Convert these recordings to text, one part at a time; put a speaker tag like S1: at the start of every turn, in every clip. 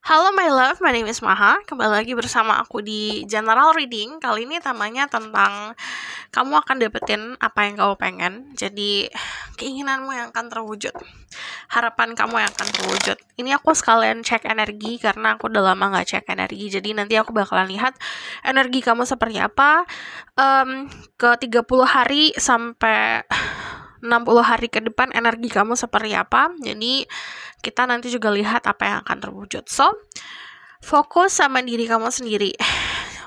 S1: Halo my love, my name is Maha. Kembali lagi bersama aku di General Reading. Kali ini temanya tentang kamu akan dapetin apa yang kamu pengen. Jadi keinginanmu yang akan terwujud. Harapan kamu yang akan terwujud. Ini aku sekalian cek energi karena aku udah lama gak cek energi. Jadi nanti aku bakalan lihat energi kamu seperti apa um, ke 30 hari sampai 60 hari ke depan energi kamu seperti apa. Jadi kita nanti juga lihat apa yang akan terwujud. So, fokus sama diri kamu sendiri.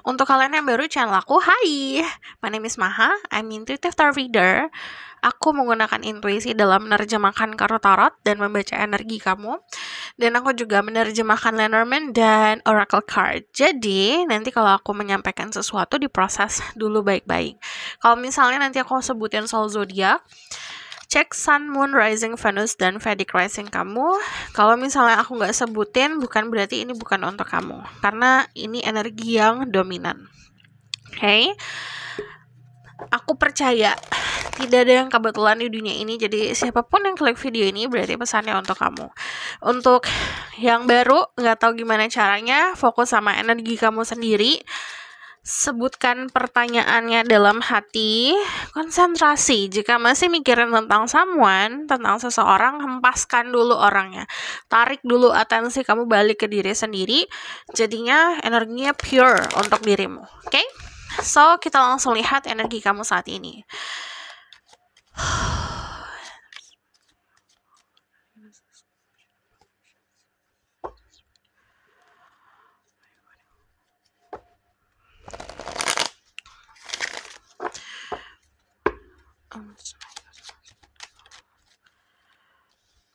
S1: Untuk kalian yang baru channel aku, hai, my name is Maha, I'm intuitive tarot reader. Aku menggunakan intuisi dalam menerjemahkan kartu tarot dan membaca energi kamu. Dan aku juga menerjemahkan Lenormand dan Oracle Card. Jadi, nanti kalau aku menyampaikan sesuatu diproses dulu baik-baik. Kalau misalnya nanti aku sebutin soal zodiak, cek Sun, Moon, Rising, Venus, dan Vedic Rising kamu. Kalau misalnya aku nggak sebutin, bukan berarti ini bukan untuk kamu. Karena ini energi yang dominan. Oke. Okay? aku percaya tidak ada yang kebetulan di dunia ini jadi siapapun yang klik video ini berarti pesannya untuk kamu untuk yang baru nggak tahu gimana caranya fokus sama energi kamu sendiri sebutkan pertanyaannya dalam hati konsentrasi jika masih mikirin tentang someone tentang seseorang hempaskan dulu orangnya tarik dulu atensi kamu balik ke diri sendiri jadinya energinya pure untuk dirimu oke okay? So, kita langsung lihat energi kamu saat ini.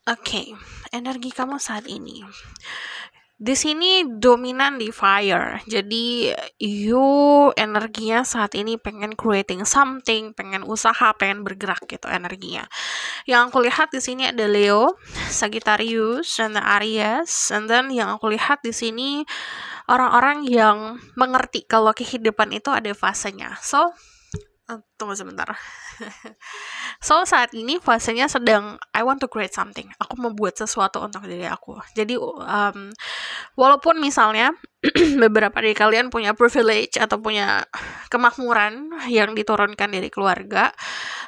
S1: Oke, okay, energi kamu saat ini di sini dominan di fire. Jadi you energinya saat ini pengen creating something, pengen usaha, pengen bergerak gitu energinya. Yang aku lihat di sini ada Leo, Sagittarius, dan Aries. And then yang aku lihat di sini orang-orang yang mengerti kalau kehidupan itu ada fasenya. So, Ah, tunggu sebentar. so saat ini fasenya sedang I want to create something. Aku membuat sesuatu untuk diri aku. Jadi um, walaupun misalnya beberapa dari kalian punya privilege atau punya kemakmuran yang diturunkan dari keluarga,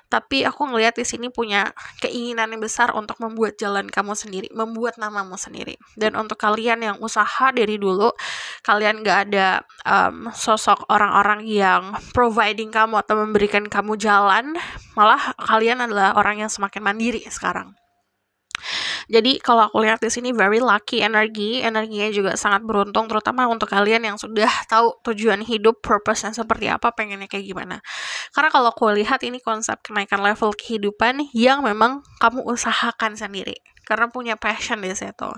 S1: tapi aku ngelihat di sini punya keinginan yang besar untuk membuat jalan kamu sendiri, membuat namamu sendiri. Dan untuk kalian yang usaha dari dulu, kalian gak ada um, sosok orang-orang yang providing kamu atau memberikan kamu jalan, malah kalian adalah orang yang semakin mandiri sekarang. Jadi kalau aku lihat di sini very lucky energi, energinya juga sangat beruntung terutama untuk kalian yang sudah tahu tujuan hidup, purpose-nya seperti apa, pengennya kayak gimana. Karena kalau aku lihat ini konsep kenaikan level kehidupan yang memang kamu usahakan sendiri karena punya passion di situ.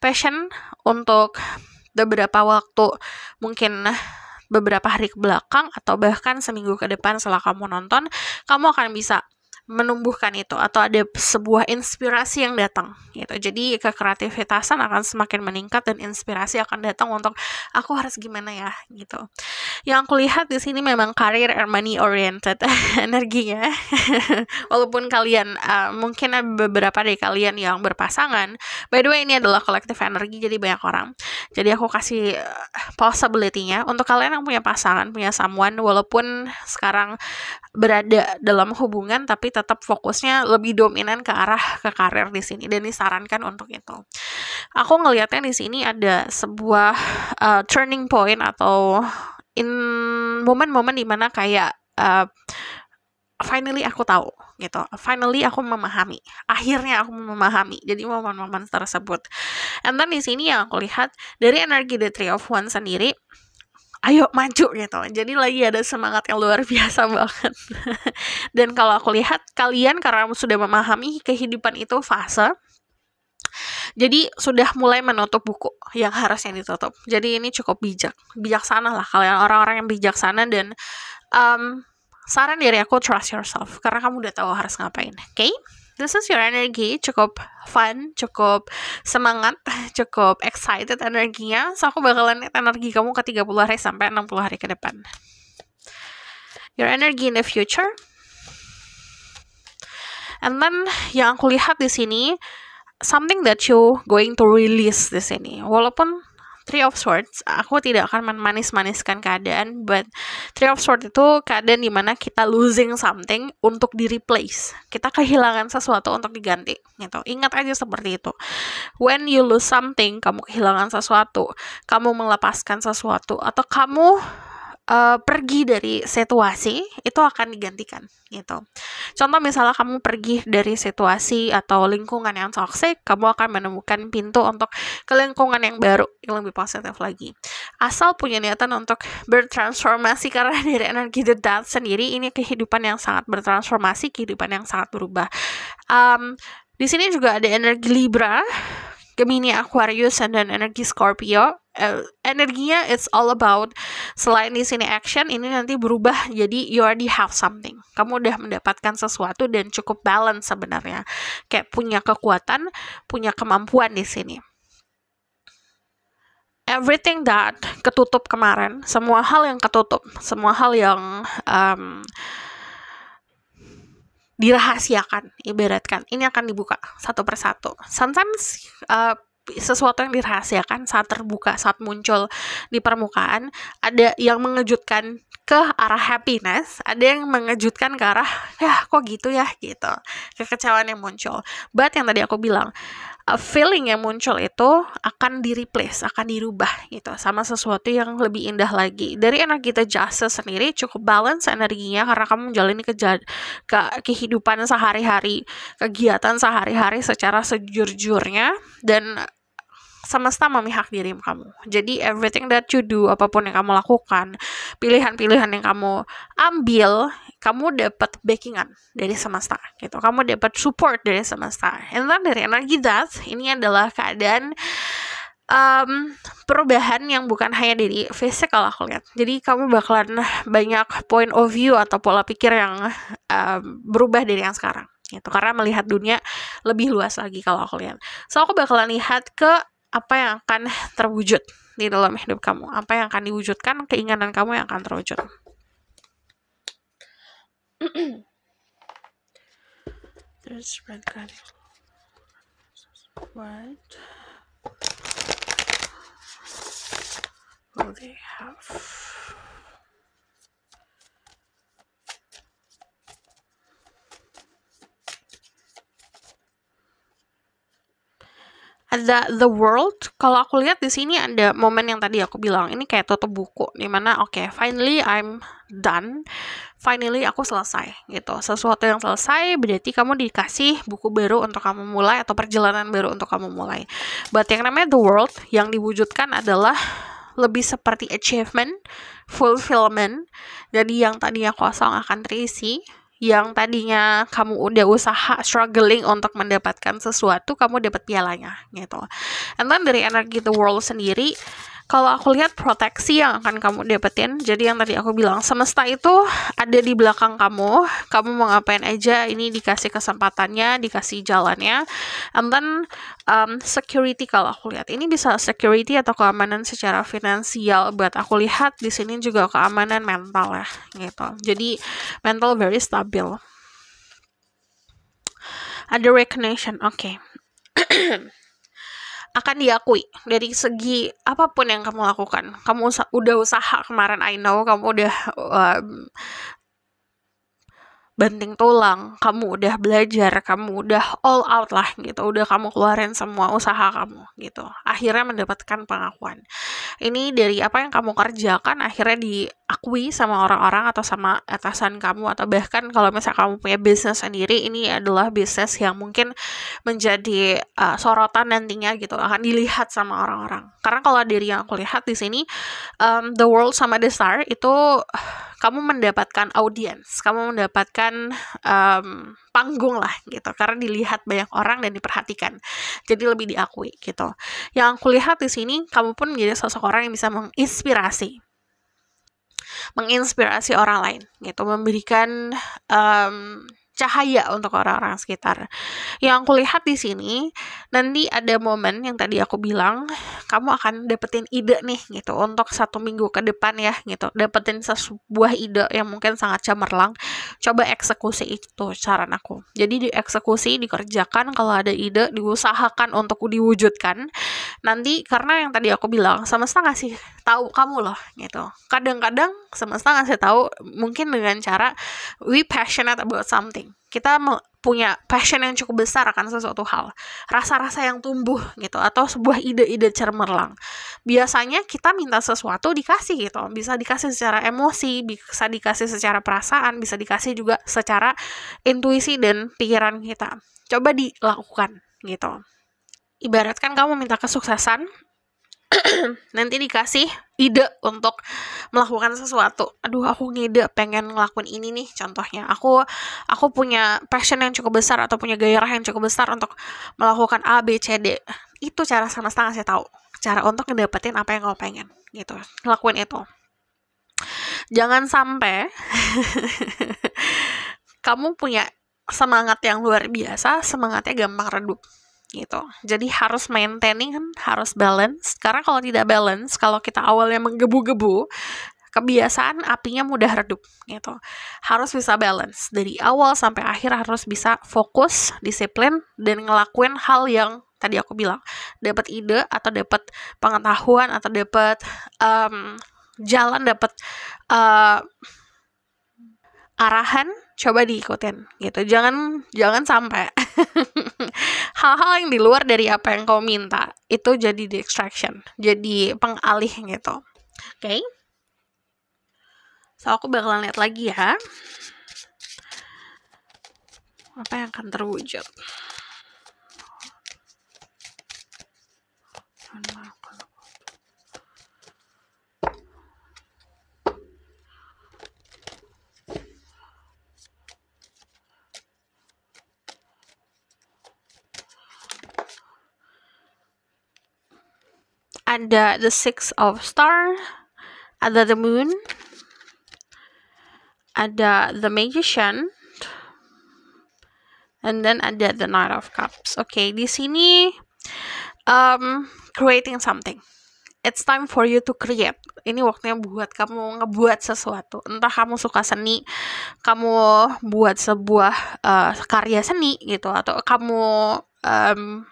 S1: Passion untuk beberapa waktu mungkin beberapa hari ke belakang atau bahkan seminggu ke depan setelah kamu nonton, kamu akan bisa menumbuhkan itu atau ada sebuah inspirasi yang datang gitu. Jadi kekreativitasan akan semakin meningkat dan inspirasi akan datang untuk aku harus gimana ya gitu. Yang aku lihat di sini memang karir money oriented energinya. Walaupun kalian uh, mungkin ada beberapa dari kalian yang berpasangan. By the way ini adalah kolektif energi jadi banyak orang. Jadi aku kasih eh, possibility-nya untuk kalian yang punya pasangan, punya someone walaupun sekarang berada dalam hubungan tapi tetap fokusnya lebih dominan ke arah ke karir di sini dan disarankan untuk itu. Aku ngelihatnya di sini ada sebuah uh, turning point atau in momen-momen dimana kayak uh, finally aku tahu gitu finally aku memahami akhirnya aku memahami jadi momen-momen tersebut and then di sini yang aku lihat dari energi the three of one sendiri ayo maju gitu jadi lagi ada semangat yang luar biasa banget dan kalau aku lihat kalian karena sudah memahami kehidupan itu fase jadi sudah mulai menutup buku yang harusnya ditutup. Jadi ini cukup bijak, bijaksana lah kalian orang-orang yang bijaksana dan um, saran dari aku trust yourself karena kamu udah tahu harus ngapain, oke? Okay? this is your energy cukup fun, cukup semangat, cukup excited energinya. So aku bakalan lihat energi kamu ke 30 hari sampai 60 hari ke depan. Your energy in the future. And then yang aku lihat di sini something that you going to release di sini. Walaupun Three of Swords, aku tidak akan manis-maniskan keadaan, but Three of Swords itu keadaan dimana kita losing something untuk di replace. Kita kehilangan sesuatu untuk diganti, gitu. Ingat aja seperti itu. When you lose something, kamu kehilangan sesuatu, kamu melepaskan sesuatu, atau kamu uh, pergi dari situasi itu akan digantikan gitu. Contoh misalnya kamu pergi dari situasi atau lingkungan yang toxic, kamu akan menemukan pintu untuk ke lingkungan yang baru yang lebih positif lagi. Asal punya niatan untuk bertransformasi karena dari energi the dark sendiri ini kehidupan yang sangat bertransformasi, kehidupan yang sangat berubah. Um, di sini juga ada energi Libra Gemini, Aquarius, and then energi Scorpio. Uh, energinya it's all about selain di sini action ini nanti berubah jadi you already have something kamu udah mendapatkan sesuatu dan cukup balance sebenarnya kayak punya kekuatan punya kemampuan di sini everything that ketutup kemarin semua hal yang ketutup semua hal yang um, dirahasiakan ibaratkan ini akan dibuka satu persatu sometimes uh, sesuatu yang dirahasiakan saat terbuka saat muncul di permukaan ada yang mengejutkan ke arah happiness ada yang mengejutkan ke arah ya kok gitu ya gitu kekecewaan yang muncul but yang tadi aku bilang feeling yang muncul itu akan di replace, akan dirubah gitu sama sesuatu yang lebih indah lagi. Dari energi kita jasa sendiri cukup balance energinya karena kamu menjalani kejad ke kehidupan sehari-hari, kegiatan sehari-hari secara sejujurnya dan semesta memihak diri kamu. Jadi everything that you do, apapun yang kamu lakukan, pilihan-pilihan yang kamu ambil kamu dapat backingan dari semesta gitu kamu dapat support dari semesta Entar dari energi that ini adalah keadaan um, perubahan yang bukan hanya dari kalau aku lihat jadi kamu bakalan banyak point of view atau pola pikir yang um, berubah dari yang sekarang gitu karena melihat dunia lebih luas lagi kalau aku lihat so aku bakalan lihat ke apa yang akan terwujud di dalam hidup kamu apa yang akan diwujudkan keinginan kamu yang akan terwujud There's red guy. What will they have? ada the world. Kalau aku lihat di sini ada momen yang tadi aku bilang ini kayak tutup buku dimana oke okay, finally I'm done, finally aku selesai gitu. Sesuatu yang selesai berarti kamu dikasih buku baru untuk kamu mulai atau perjalanan baru untuk kamu mulai. But yang namanya the world yang diwujudkan adalah lebih seperti achievement, fulfillment Jadi yang tadi aku kosong akan terisi yang tadinya kamu udah usaha struggling untuk mendapatkan sesuatu kamu dapat pialanya gitu. And dari energi the world sendiri kalau aku lihat proteksi yang akan kamu dapetin jadi yang tadi aku bilang semesta itu ada di belakang kamu kamu mau ngapain aja ini dikasih kesempatannya dikasih jalannya and then um, security kalau aku lihat ini bisa security atau keamanan secara finansial buat aku lihat di sini juga keamanan mental ya gitu jadi mental very stabil ada recognition oke okay. akan diakui dari segi apapun yang kamu lakukan. Kamu usah, udah usaha kemarin I know kamu udah um, banting tulang, kamu udah belajar, kamu udah all out lah gitu, udah kamu keluarin semua usaha kamu gitu. Akhirnya mendapatkan pengakuan. Ini dari apa yang kamu kerjakan akhirnya diakui sama orang-orang atau sama atasan kamu atau bahkan kalau misalnya kamu punya bisnis sendiri, ini adalah bisnis yang mungkin menjadi uh, sorotan nantinya gitu, akan dilihat sama orang-orang. Karena kalau dari yang aku lihat di sini um, The World sama The Star itu kamu mendapatkan audiens, kamu mendapatkan um, panggung lah gitu, karena dilihat banyak orang dan diperhatikan, jadi lebih diakui gitu. Yang aku lihat di sini, kamu pun menjadi sosok orang yang bisa menginspirasi, menginspirasi orang lain gitu, memberikan um, cahaya untuk orang-orang sekitar. Yang aku lihat di sini, nanti ada momen yang tadi aku bilang, kamu akan dapetin ide nih gitu untuk satu minggu ke depan ya gitu. Dapetin sebuah ide yang mungkin sangat cemerlang. Coba eksekusi itu saran aku. Jadi dieksekusi, dikerjakan kalau ada ide, diusahakan untuk diwujudkan nanti karena yang tadi aku bilang semesta ngasih tahu kamu loh gitu kadang-kadang semesta ngasih tahu mungkin dengan cara we passionate about something kita punya passion yang cukup besar akan sesuatu hal, rasa-rasa yang tumbuh gitu, atau sebuah ide-ide cermerlang. Biasanya kita minta sesuatu dikasih gitu, bisa dikasih secara emosi, bisa dikasih secara perasaan, bisa dikasih juga secara intuisi dan pikiran kita. Coba dilakukan gitu ibaratkan kamu minta kesuksesan nanti dikasih ide untuk melakukan sesuatu. Aduh, aku ngide pengen ngelakuin ini nih contohnya. Aku aku punya passion yang cukup besar atau punya gairah yang cukup besar untuk melakukan A B C D. Itu cara sama setengah saya tahu. Cara untuk ngedapetin apa yang kamu pengen gitu. Lakuin itu. Jangan sampai kamu punya semangat yang luar biasa, semangatnya gampang redup gitu. Jadi harus maintaining harus balance. Karena kalau tidak balance, kalau kita awalnya menggebu-gebu, kebiasaan apinya mudah redup gitu. Harus bisa balance dari awal sampai akhir harus bisa fokus, disiplin dan ngelakuin hal yang tadi aku bilang, dapat ide atau dapat pengetahuan atau dapat um, jalan dapat uh, eh, arahan coba diikutin gitu jangan jangan sampai hal-hal yang di luar dari apa yang kau minta itu jadi distraction jadi pengalih gitu oke okay? so aku bakalan lihat lagi ya apa yang akan terwujud ada the six of star ada the moon ada the magician and then ada the knight of cups oke okay, di sini um, creating something it's time for you to create. Ini waktunya buat kamu ngebuat sesuatu. Entah kamu suka seni, kamu buat sebuah uh, karya seni gitu, atau kamu um,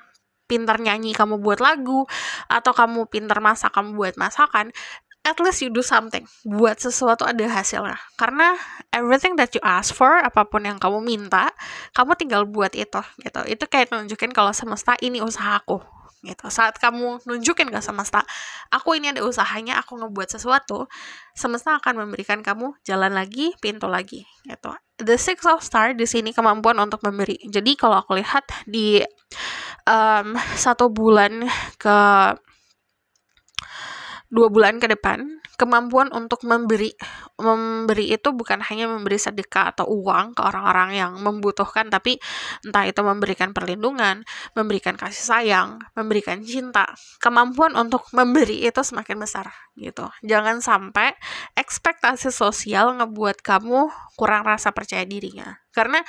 S1: pinter nyanyi kamu buat lagu atau kamu pinter masak kamu buat masakan at least you do something buat sesuatu ada hasilnya karena everything that you ask for apapun yang kamu minta kamu tinggal buat itu gitu itu kayak nunjukin kalau semesta ini usahaku gitu saat kamu nunjukin ke semesta aku ini ada usahanya aku ngebuat sesuatu semesta akan memberikan kamu jalan lagi pintu lagi gitu the six of star di sini kemampuan untuk memberi jadi kalau aku lihat di um, satu bulan ke dua bulan ke depan kemampuan untuk memberi memberi itu bukan hanya memberi sedekah atau uang ke orang-orang yang membutuhkan tapi entah itu memberikan perlindungan memberikan kasih sayang memberikan cinta kemampuan untuk memberi itu semakin besar gitu jangan sampai ekspektasi sosial ngebuat kamu kurang rasa percaya dirinya karena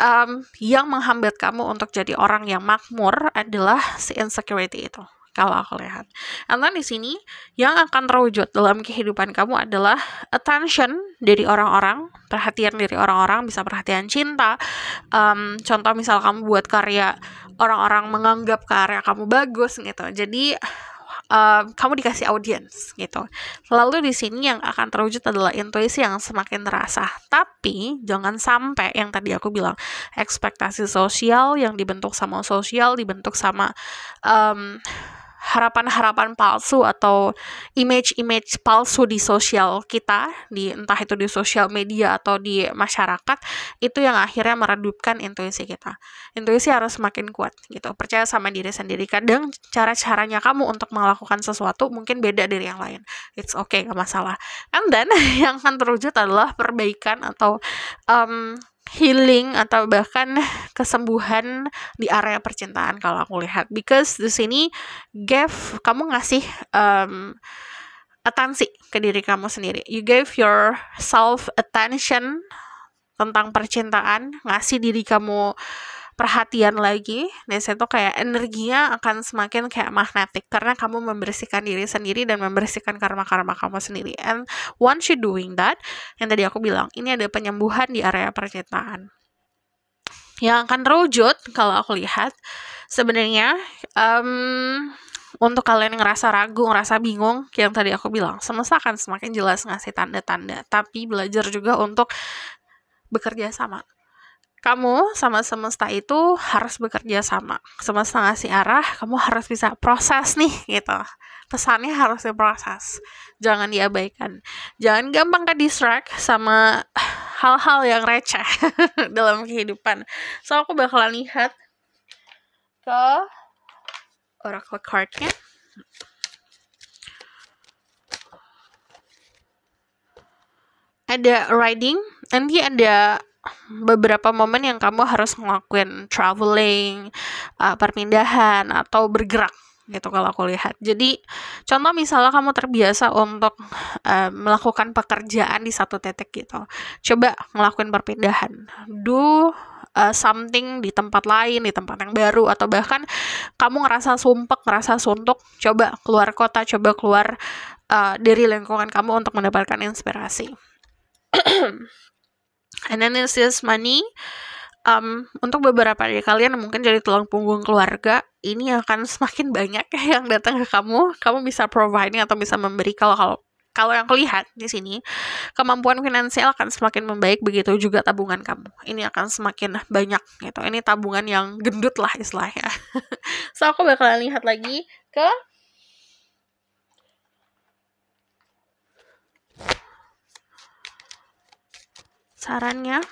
S1: um, yang menghambat kamu untuk jadi orang yang makmur adalah si insecurity itu kalau aku lihat. then di sini yang akan terwujud dalam kehidupan kamu adalah attention dari orang-orang, perhatian dari orang-orang, bisa perhatian cinta. Um, contoh misal kamu buat karya, orang-orang menganggap karya kamu bagus gitu. Jadi um, kamu dikasih audience gitu. Lalu di sini yang akan terwujud adalah intuisi yang semakin terasa. Tapi jangan sampai yang tadi aku bilang ekspektasi sosial yang dibentuk sama sosial dibentuk sama um, harapan-harapan palsu atau image-image palsu di sosial kita, di entah itu di sosial media atau di masyarakat, itu yang akhirnya meredupkan intuisi kita. Intuisi harus semakin kuat gitu. Percaya sama diri sendiri. Kadang cara-caranya kamu untuk melakukan sesuatu mungkin beda dari yang lain. It's okay, gak masalah. And then yang akan terwujud adalah perbaikan atau um, healing atau bahkan kesembuhan di area percintaan kalau aku lihat because di sini give kamu ngasih um, atensi ke diri kamu sendiri you gave your self attention tentang percintaan ngasih diri kamu perhatian lagi, saya tuh kayak energinya akan semakin kayak magnetik karena kamu membersihkan diri sendiri dan membersihkan karma-karma kamu sendiri. And once you doing that, yang tadi aku bilang, ini ada penyembuhan di area percintaan. Yang akan terwujud kalau aku lihat sebenarnya um, untuk kalian yang ngerasa ragu, ngerasa bingung, yang tadi aku bilang, semesta akan semakin jelas ngasih tanda-tanda. Tapi belajar juga untuk bekerja sama kamu sama semesta itu harus bekerja sama. Semesta ngasih arah, kamu harus bisa proses nih gitu. Pesannya harus diproses. Jangan diabaikan. Jangan gampang ke distract sama hal-hal yang receh dalam kehidupan. So aku bakalan lihat ke oracle card-nya. Ada riding, nanti ada beberapa momen yang kamu harus ngelakuin traveling, uh, perpindahan atau bergerak gitu kalau aku lihat. Jadi contoh misalnya kamu terbiasa untuk uh, melakukan pekerjaan di satu titik gitu. Coba ngelakuin perpindahan. Do uh, something di tempat lain, di tempat yang baru, atau bahkan kamu ngerasa sumpek, ngerasa suntuk, coba keluar kota, coba keluar uh, dari lingkungan kamu untuk mendapatkan inspirasi. and then this is money um, untuk beberapa dari kalian mungkin jadi tulang punggung keluarga, ini akan semakin banyak yang datang ke kamu. Kamu bisa providing atau bisa memberi kalau kalau kalau yang kelihat di sini kemampuan finansial akan semakin membaik begitu juga tabungan kamu ini akan semakin banyak gitu ini tabungan yang gendut lah istilahnya so aku bakalan lihat lagi ke sarannya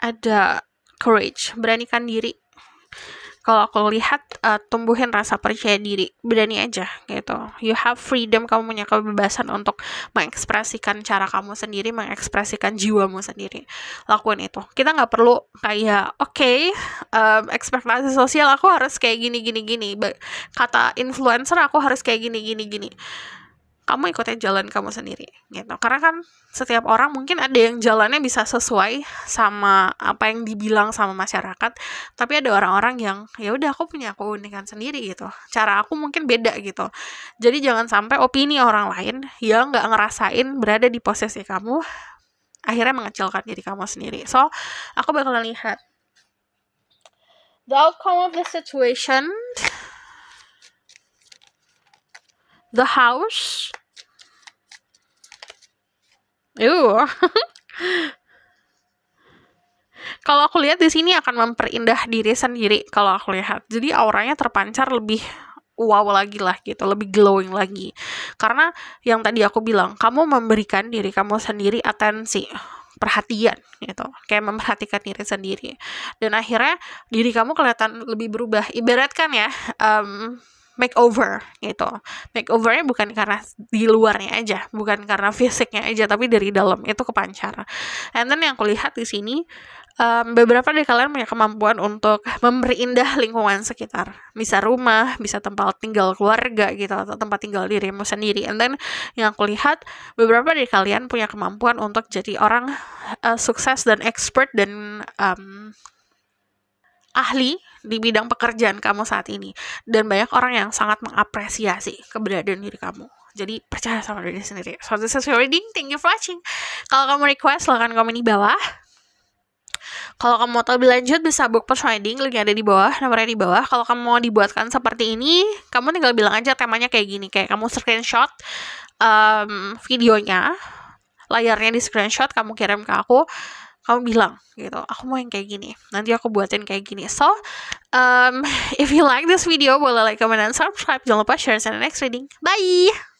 S1: ada courage, beranikan diri. Kalau aku lihat uh, tumbuhin rasa percaya diri, berani aja gitu. You have freedom, kamu punya kebebasan untuk mengekspresikan cara kamu sendiri, mengekspresikan jiwamu sendiri. Lakuin itu. Kita nggak perlu kayak oke, okay, um, ekspektasi sosial aku harus kayak gini gini gini. Kata influencer aku harus kayak gini gini gini kamu ikutin jalan kamu sendiri gitu karena kan setiap orang mungkin ada yang jalannya bisa sesuai sama apa yang dibilang sama masyarakat tapi ada orang-orang yang ya udah aku punya keunikan sendiri gitu cara aku mungkin beda gitu jadi jangan sampai opini orang lain yang nggak ngerasain berada di posisi kamu akhirnya mengecilkan diri kamu sendiri so aku bakal lihat the outcome of the situation the house. Ooh. kalau aku lihat di sini akan memperindah diri sendiri kalau aku lihat. Jadi auranya terpancar lebih wow lagi lah gitu, lebih glowing lagi. Karena yang tadi aku bilang, kamu memberikan diri kamu sendiri atensi, perhatian gitu, kayak memperhatikan diri sendiri. Dan akhirnya diri kamu kelihatan lebih berubah. Ibaratkan ya, um, makeover gitu. Makeovernya bukan karena di luarnya aja, bukan karena fisiknya aja, tapi dari dalam itu kepancar. And then yang kulihat di sini um, beberapa dari kalian punya kemampuan untuk memberi indah lingkungan sekitar. Bisa rumah, bisa tempat tinggal keluarga gitu atau tempat tinggal dirimu sendiri. And then yang kulihat beberapa dari kalian punya kemampuan untuk jadi orang uh, sukses dan expert dan um, ahli di bidang pekerjaan kamu saat ini dan banyak orang yang sangat mengapresiasi keberadaan diri kamu jadi percaya sama diri sendiri so this is your reading thank you for watching kalau kamu request silahkan komen di bawah kalau kamu mau tahu lebih lanjut bisa book post reading linknya ada di bawah, nomornya di bawah. Kalau kamu mau dibuatkan seperti ini, kamu tinggal bilang aja temanya kayak gini, kayak kamu screenshot um, videonya, layarnya di screenshot, kamu kirim ke aku kamu bilang gitu aku mau yang kayak gini nanti aku buatin kayak gini so um, if you like this video boleh like comment dan subscribe jangan lupa share sampai next reading bye